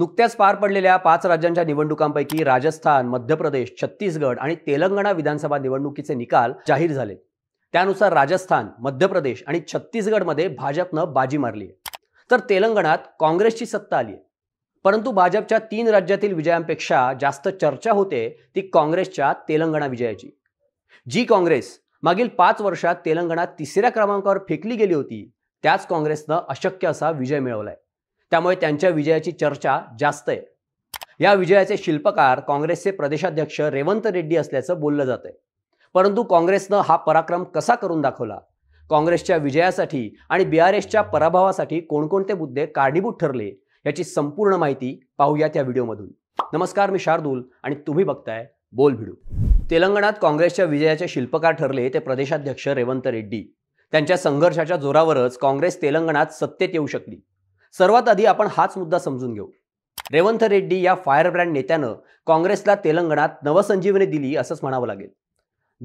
नुकत्याच पार पडलेल्या पाच राज्यांच्या निवडणुकांपैकी राजस्थान मध्य प्रदेश छत्तीसगड आणि तेलंगणा विधानसभा निवडणुकीचे निकाल जाहीर झाले त्यानुसार राजस्थान मध्य प्रदेश आणि छत्तीसगडमध्ये भाजपनं बाजी मारली आहे तर तेलंगणात काँग्रेसची सत्ता आली आहे परंतु भाजपच्या तीन राज्यातील विजयांपेक्षा जास्त चर्चा होते ती काँग्रेसच्या तेलंगणा विजयाची जी काँग्रेस मागील पाच वर्षात तेलंगणात तिसऱ्या क्रमांकावर फेकली गेली होती त्याच काँग्रेसनं अशक्य असा विजय मिळवलाय त्यामुळे त्यांच्या विजयाची चर्चा जास्त आहे या विजयाचे शिल्पकार काँग्रेसचे प्रदेशाध्यक्ष रेवंत रेड्डी असल्याचं बोललं जात आहे परंतु काँग्रेसनं हा पराक्रम कसा करून दाखवला काँग्रेसच्या विजयासाठी आणि बी आर एसच्या पराभवासाठी कोणकोणते मुद्दे कारणीभूत ठरले याची संपूर्ण माहिती पाहूया त्या व्हिडिओमधून नमस्कार मी शार्दूल आणि तुम्ही बघताय बोल भिडू तेलंगणात काँग्रेसच्या विजयाचे शिल्पकार ठरले ते प्रदेशाध्यक्ष रेवंत रेड्डी त्यांच्या संघर्षाच्या जोरावरच काँग्रेस तेलंगणात सत्तेत येऊ शकली सर्वात आधी आपण हाच मुद्दा समजून घेऊ रेवंत रेड्डी या फायरब्रँड नेत्यानं काँग्रेसला तेलंगणात नवसंजीवनी दिली असंच म्हणावं लागेल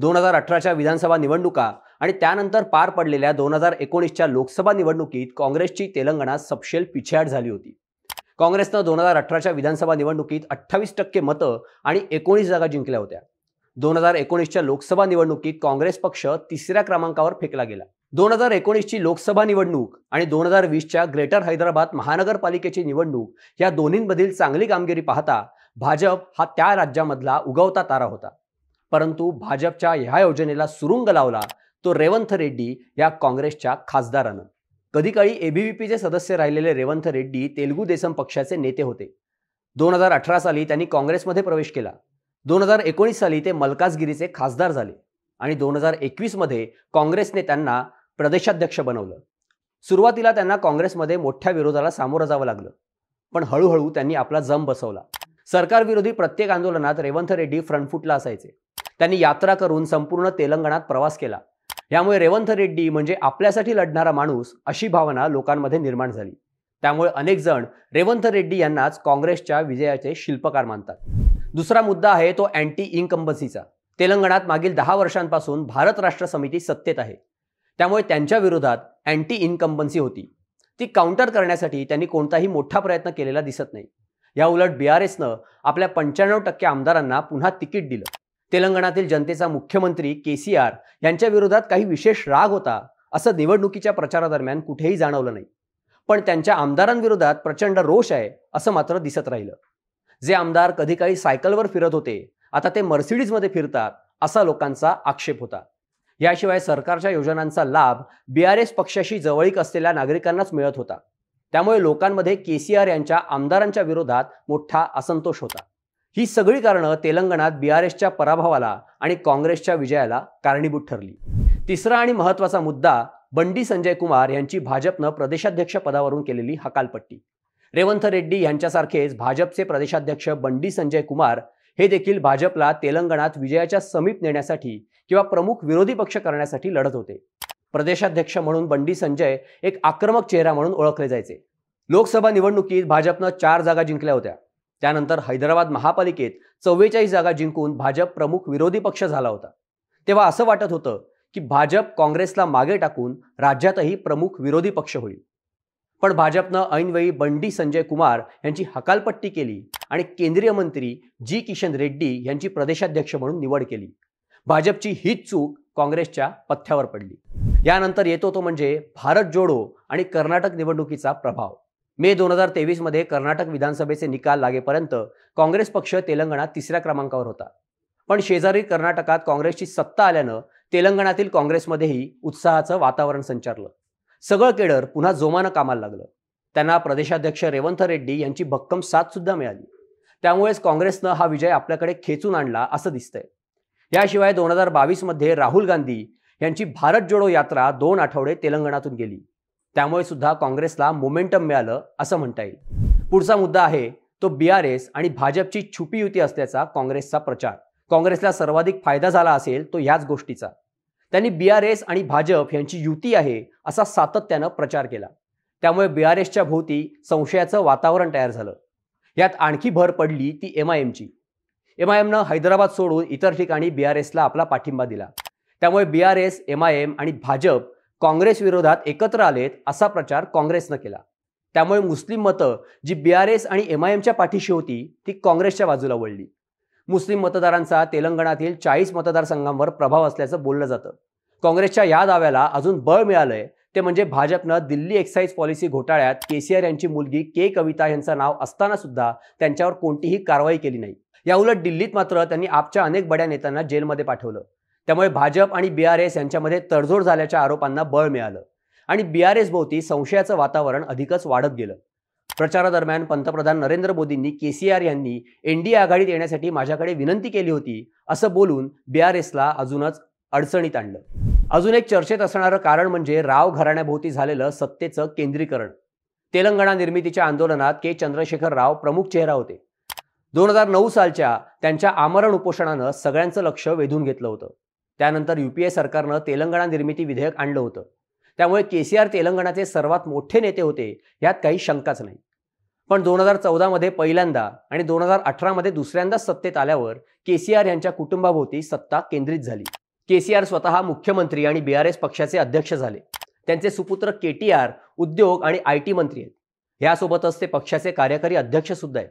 दोन हजार अठराच्या विधानसभा निवडणुका आणि त्यानंतर पार पडलेल्या दोन हजार एकोणीसच्या लोकसभा निवडणुकीत काँग्रेसची तेलंगणात सपशेल पिछेहाट झाली होती काँग्रेसनं दोन हजार अठराच्या विधानसभा निवडणुकीत अठ्ठावीस टक्के मतं आणि एकोणीस जागा जिंकल्या होत्या दोन हजार एकोणीसच्या लोकसभा निवडणुकीत काँग्रेस पक्ष तिसऱ्या क्रमांकावर फेकला गेला दोन हजार एकोणीसची लोकसभा निवडणूक आणि दोन हजार वीसच्या ग्रेटर हैदराबाद महानगरपालिकेची निवडणूक या दोन्हींमधील चांगली कामगिरी पाहता भाजप हा त्या राज्यामधला उगवता तारा होता परंतु भाजपच्या ह्या योजनेला सुरुंग लावला तो रेवंत रेड्डी या काँग्रेसच्या खासदारानं कधीकाळी एबीव्हीपीचे सदस्य राहिलेले रेवंत रेड्डी तेलुगू देसम पक्षाचे नेते होते दोन हजार अठरा साली त्यांनी काँग्रेसमध्ये प्रवेश केला दोन हजार एकोणीस साली ते मलकाजगिरीचे खासदार झाले आणि दोन हजार मध्ये काँग्रेसने त्यांना प्रदेशाध्यक्ष बनवलं सुरुवातीला त्यांना काँग्रेसमध्ये मोठ्या विरोधाला सामोरं जावं लागलं पण हळूहळू त्यांनी आपला जम बसवला सरकारविरोधी प्रत्येक आंदोलनात रेवंत रेड्डी फ्रंटफुटला असायचे त्यांनी यात्रा करून संपूर्ण तेलंगणात प्रवास केला यामुळे रेवंत रेड्डी म्हणजे आपल्यासाठी लढणारा माणूस अशी भावना लोकांमध्ये निर्माण झाली त्यामुळे अनेक जण रेवंत रेड्डी यांनाच काँग्रेसच्या विजयाचे शिल्पकार मानतात दुसरा मुद्दा आहे तो अँटी इन्कम्बन्सीचा तेलंगणात मागील दहा वर्षांपासून भारत राष्ट्र समिती सत्तेत आहे त्यामुळे त्यांच्या विरोधात अँटी इनकंबन्सी होती ती काउंटर करण्यासाठी त्यांनी कोणताही मोठा प्रयत्न केलेला दिसत नाही या उलट बी आर एसनं आपल्या पंच्याण्णव टक्के आमदारांना पुन्हा तिकीट दिलं तेलंगणातील जनतेचा मुख्यमंत्री के सी आर यांच्या विरोधात काही विशेष राग होता असं निवडणुकीच्या प्रचारादरम्यान कुठेही जाणवलं नाही पण त्यांच्या आमदारांविरोधात प्रचंड रोष आहे असं मात्र दिसत राहिलं जे आमदार कधी काही सायकलवर फिरत होते आता ते मर्सिडीजमध्ये फिरतात असा लोकांचा आक्षेप होता याशिवाय सरकारच्या योजनांचा लाभ बी आर एस पक्षाशी जवळीक असलेल्या नागरिकांनाच मिळत होता त्यामुळे लोकांमध्ये के सी आर यांच्या आमदारांच्या विरोधात मोठा असंतोष होता ही सगळी कारणं तेलंगणात बी आर एसच्या पराभवाला आणि काँग्रेसच्या विजयाला कारणीभूत ठरली तिसरा आणि महत्वाचा मुद्दा बंडी संजय कुमार यांची भाजपनं प्रदेशाध्यक्ष पदावरून केलेली हकालपट्टी रेवंत रेड्डी यांच्यासारखेच भाजपचे प्रदेशाध्यक्ष बंडी संजय कुमार हे देखील भाजपला तेलंगणात विजयाच्या समीप नेण्यासाठी किंवा प्रमुख विरोधी पक्ष करण्यासाठी लढत होते प्रदेशाध्यक्ष म्हणून बंडी संजय एक आक्रमक चेहरा म्हणून ओळखले जायचे लोकसभा निवडणुकीत भाजपनं चार जागा जिंकल्या होत्या त्यानंतर हैदराबाद महापालिकेत चव्वेचाळीस जागा जिंकून भाजप प्रमुख विरोधी पक्ष झाला होता तेव्हा असं वाटत होतं की भाजप काँग्रेसला मागे टाकून राज्यातही प्रमुख विरोधी पक्ष होईल पण भाजपनं ऐनवेळी बंडी संजय कुमार यांची हकालपट्टी केली आणि केंद्रीय मंत्री जी किशन रेड्डी यांची प्रदेशाध्यक्ष म्हणून निवड केली भाजपची हीच चूक काँग्रेसच्या पथ्यावर पडली यानंतर येतो तो म्हणजे भारत जोडो आणि कर्नाटक निवडणुकीचा प्रभाव मे दोन हजार तेवीसमध्ये कर्नाटक विधानसभेचे निकाल लागेपर्यंत काँग्रेस पक्ष तेलंगणात तिसऱ्या क्रमांकावर होता पण शेजारी कर्नाटकात काँग्रेसची सत्ता आल्यानं तेलंगणातील काँग्रेसमध्येही उत्साहाचं वातावरण संचारलं सगळं केडर पुन्हा जोमानं कामाला लागलं त्यांना प्रदेशाध्यक्ष रेवंत रेड्डी यांची भक्कम साथ सुद्धा मिळाली त्यामुळेच काँग्रेसनं हा विजय आपल्याकडे खेचून आणला असं दिसतंय याशिवाय दोन हजार मध्ये राहुल गांधी यांची भारत जोडो यात्रा दोन आठवडे तेलंगणातून गेली त्यामुळे सुद्धा काँग्रेसला मोमेंटम मिळालं असं म्हणता येईल पुढचा मुद्दा आहे तो बी आर एस आणि भाजपची छुपी युती असल्याचा काँग्रेसचा प्रचार काँग्रेसला सर्वाधिक फायदा झाला असेल तो ह्याच गोष्टीचा त्यांनी बी आर एस आणि भाजप यांची युती आहे असा सातत्यानं प्रचार केला त्यामुळे बी आर एसच्या भोवती संशयाचं वातावरण तयार झालं यात आणखी भर पडली ती एम आय एमची एम आय एमनं हैदराबाद सोडून इतर ठिकाणी बी आर एसला आपला पाठिंबा दिला त्यामुळे B R S M I M आणि भाजप काँग्रेस विरोधात एकत्र आलेत असा प्रचार काँग्रेसनं केला त्यामुळे मुस्लिम मतं जी बी आर एस आणि एम आय एमच्या पाठीशी होती ती काँग्रेसच्या बाजूला वळली मुस्लिम मतदारांचा तेलंगणातील चाळीस मतदारसंघांवर प्रभाव असल्याचं बोललं जातं काँग्रेसच्या या दाव्याला अजून बळ मिळालंय ते म्हणजे भाजपनं दिल्ली एक्साईज पॉलिसी घोटाळ्यात केसीआर यांची मुलगी के कविता यांचं नाव असताना सुद्धा त्यांच्यावर कोणतीही कारवाई केली नाही याउलट दिल्लीत मात्र त्यांनी आपच्या अनेक बड्या नेत्यांना जेलमध्ये पाठवलं त्यामुळे भाजप आणि बी आर एस यांच्यामध्ये तडजोड झाल्याच्या आरोपांना बळ मिळालं आणि बी आर एस भोवती संशयाचं वातावरण अधिकच वाढत गेलं प्रचारादरम्यान पंतप्रधान नरेंद्र मोदींनी के सी आर यांनी एनडीए आघाडीत येण्यासाठी माझ्याकडे विनंती केली होती असं बोलून बी आर एसला अजूनच अडचणीत आणलं अजून एक चर्चेत असणारं कारण म्हणजे राव घराण्याभोवती झालेलं सत्तेचं केंद्रीकरण तेलंगणा निर्मितीच्या आंदोलनात के चंद्रशेखर राव प्रमुख चेहरा होते दोन हजार नऊ सालच्या त्यांच्या आमरण उपोषणानं सगळ्यांचं लक्ष वेधून घेतलं होतं त्यानंतर युपीए सरकारनं तेलंगणा निर्मिती विधेयक आणलं होतं त्यामुळे केसीआर तेलंगणाचे सर्वात मोठे नेते होते यात काही शंकाच नाही पण दोन हजार चौदामध्ये पहिल्यांदा आणि दोन हजार अठरामध्ये दुसऱ्यांदा सत्तेत आल्यावर केसीआर यांच्या कुटुंबाभोवती सत्ता केंद्रित झाली केसीआर स्वतः मुख्यमंत्री आणि बी आर एस पक्षाचे अध्यक्ष झाले त्यांचे सुपुत्र के टी आर उद्योग आणि आय टी मंत्री आहेत यासोबतच ते पक्षाचे कार्यकारी अध्यक्ष सुद्धा आहेत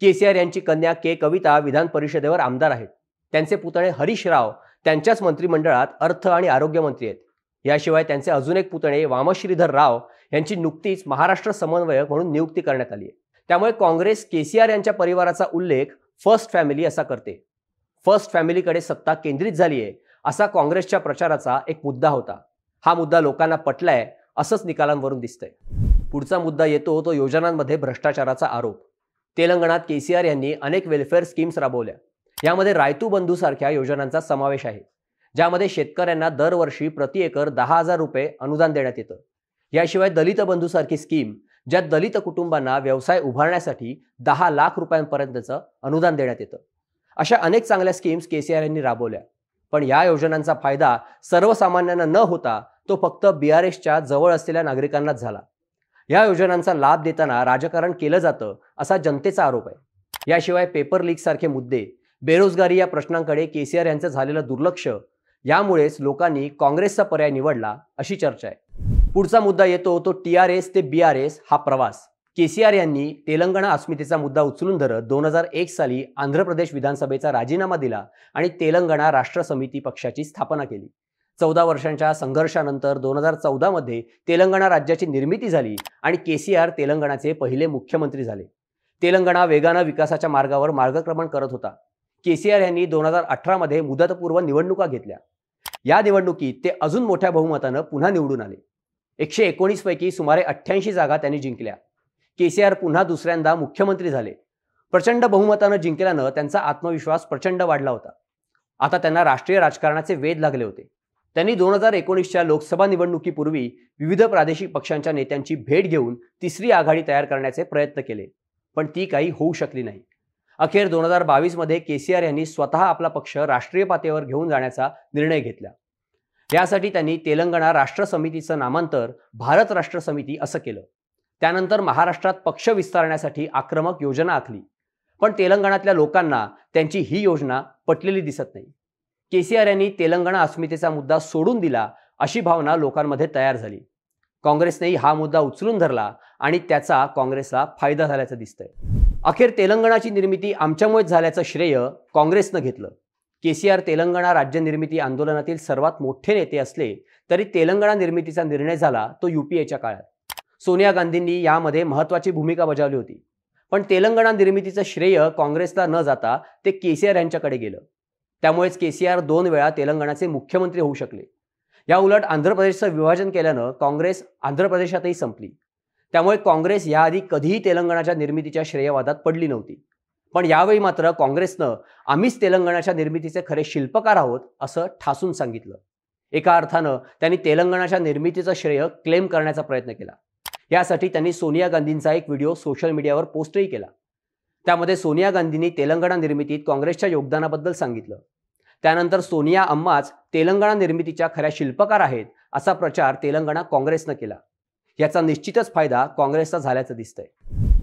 केसीआर यांची कन्या के कविता विधान परिषदेवर आमदार आहेत त्यांचे पुतणे हरीश राव त्यांच्याच मंत्रिमंडळात अर्थ आणि आरोग्य मंत्री आहेत याशिवाय त्यांचे अजून एक पुतणे वामश्रीधर राव यांची नुकतीच महाराष्ट्र समन्वयक म्हणून नियुक्ती करण्यात आली आहे त्यामुळे काँग्रेस केसीआर यांच्या परिवाराचा उल्लेख फर्स्ट फॅमिली असा करते फर्स्ट फॅमिलीकडे सत्ता केंद्रित झाली आहे असा काँग्रेसच्या प्रचाराचा एक मुद्दा होता हा मुद्दा लोकांना पटलाय असंच निकालांवरून दिसतंय पुढचा मुद्दा येतो तो योजनांमध्ये भ्रष्टाचाराचा आरोप तेलंगणात केसीआर यांनी अनेक वेलफेअर स्कीम्स राबवल्या यामध्ये रायतू सारख्या योजनांचा समावेश आहे ज्यामध्ये शेतकऱ्यांना दरवर्षी प्रति एकर दहा हजार रुपये अनुदान देण्यात येतं याशिवाय दलित बंधूसारखी स्कीम ज्यात दलित कुटुंबांना व्यवसाय उभारण्यासाठी दहा लाख रुपयांपर्यंतचं अनुदान देण्यात येतं अशा अनेक चांगल्या स्कीम्स केसीआर यांनी राबवल्या पण या योजनांचा फायदा सर्वसामान्यांना न होता तो फक्त बी आर एसच्या जवळ असलेल्या नागरिकांनाच झाला या योजनांचा लाभ देताना राजकारण केलं जातं असा जनतेचा आरोप आहे याशिवाय पेपर लीक सारखे मुद्दे बेरोजगारी या प्रश्नांकडे केसीआर यांचं झालेलं दुर्लक्ष यामुळेच लोकांनी काँग्रेसचा पर्याय निवडला अशी चर्चा आहे पुढचा मुद्दा येतो तो टी आर एस ते बी आर एस हा प्रवास के सी आर यांनी तेलंगणा अस्मितेचा मुद्दा उचलून धरत दोन हजार एक साली आंध्र प्रदेश विधानसभेचा राजीनामा दिला आणि तेलंगणा राष्ट्र समिती पक्षाची स्थापना केली चौदा वर्षांच्या संघर्षानंतर दोन हजार चौदामध्ये तेलंगणा राज्याची निर्मिती झाली आणि के सी आर तेलंगणाचे पहिले मुख्यमंत्री झाले तेलंगणा वेगानं विकासाच्या मार्गावर मार्गक्रमण करत होता के सी आर यांनी दोन हजार अठरामध्ये मुदतपूर्व निवडणुका घेतल्या या निवडणुकीत ते अजून मोठ्या बहुमतानं पुन्हा निवडून आले एकशे पैकी सुमारे अठ्ठ्याऐंशी जागा त्यांनी जिंकल्या केसीआर पुन्हा दुसऱ्यांदा मुख्यमंत्री झाले प्रचंड बहुमतानं जिंकल्यानं त्यांचा आत्मविश्वास प्रचंड वाढला होता आता त्यांना राष्ट्रीय राजकारणाचे वेध लागले होते त्यांनी दोन हजार एकोणीसच्या लोकसभा निवडणुकीपूर्वी विविध प्रादेशिक पक्षांच्या नेत्यांची भेट घेऊन तिसरी आघाडी तयार करण्याचे प्रयत्न केले पण ती काही होऊ शकली नाही अखेर दोन हजार बावीसमध्ये के सी यांनी स्वतः आपला पक्ष राष्ट्रीय पातळीवर घेऊन जाण्याचा निर्णय घेतला यासाठी त्यांनी तेलंगणा राष्ट्र समितीचं नामांतर भारत राष्ट्र समिती असं केलं त्यानंतर महाराष्ट्रात पक्ष विस्तारण्यासाठी आक्रमक योजना आखली पण तेलंगणातल्या लोकांना त्यांची ही योजना पटलेली दिसत नाही केसीआर यांनी तेलंगणा अस्मितेचा मुद्दा सोडून दिला अशी भावना लोकांमध्ये तयार झाली काँग्रेसनेही हा मुद्दा उचलून धरला आणि त्याचा काँग्रेसला फायदा झाल्याचं दिसतंय अखेर तेलंगणाची निर्मिती आमच्यामुळेच झाल्याचं श्रेय काँग्रेसनं घेतलं के सी आर तेलंगणा राज्य निर्मिती आंदोलनातील सर्वात मोठे नेते असले तरी तेलंगणा निर्मितीचा निर्णय झाला तो युपीएच्या काळात सोनिया गांधींनी यामध्ये महत्त्वाची भूमिका बजावली होती पण तेलंगणा निर्मितीचं श्रेय काँग्रेसला न जाता ते के सी आर यांच्याकडे गेलं त्यामुळेच के सी आर दोन वेळा तेलंगणाचे मुख्यमंत्री होऊ शकले या उलट आंध्र प्रदेशचं विभाजन केल्यानं काँग्रेस आंध्र प्रदेशातही संपली त्यामुळे काँग्रेस याआधी कधीही तेलंगणाच्या निर्मितीच्या श्रेयवादात पडली नव्हती पण यावेळी मात्र काँग्रेसनं आम्हीच तेलंगणाच्या निर्मितीचे खरे शिल्पकार आहोत असं ठासून सांगितलं एका अर्थानं त्यांनी तेलंगणाच्या निर्मितीचं श्रेय क्लेम करण्याचा प्रयत्न केला यासाठी त्यांनी सोनिया गांधींचा एक व्हिडिओ सोशल मीडियावर पोस्टही केला त्यामध्ये सोनिया गांधींनी तेलंगणा निर्मितीत काँग्रेसच्या योगदानाबद्दल सांगितलं त्यानंतर सोनिया अम्माच तेलंगणा निर्मितीच्या खऱ्या शिल्पकार आहेत असा प्रचार तेलंगणा काँग्रेसनं केला याचा निश्चितच फायदा काँग्रेसचा झाल्याचं दिसतंय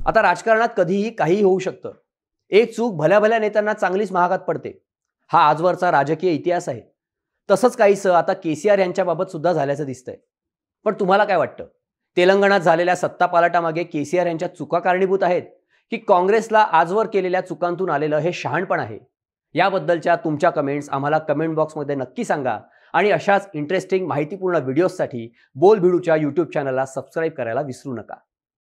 आता राजकारणात कधीही काहीही होऊ शकतं एक चूक भल्या भल्या नेत्यांना चांगलीच महागात पडते हा आजवरचा राजकीय इतिहास आहे तसंच काहीसं आता केसीआर यांच्या बाबत यांच्याबाबत सुद्धा झाल्याचं दिसतंय पण तुम्हाला काय वाटतं तेलंगणात झालेल्या सत्ता पालटामागे के यांच्या चुका कारणीभूत आहेत की काँग्रेसला आजवर केलेल्या चुकांतून आलेलं हे शहाणपण आहे याबद्दलच्या तुमच्या कमेंट्स आम्हाला कमेंट बॉक्समध्ये नक्की सांगा आणि अशाच इंटरेस्टिंग माहितीपूर्ण व्हिडिओजसाठी बोल भिडूच्या यूट्यूब चॅनलला सबस्क्राईब करायला विसरू नका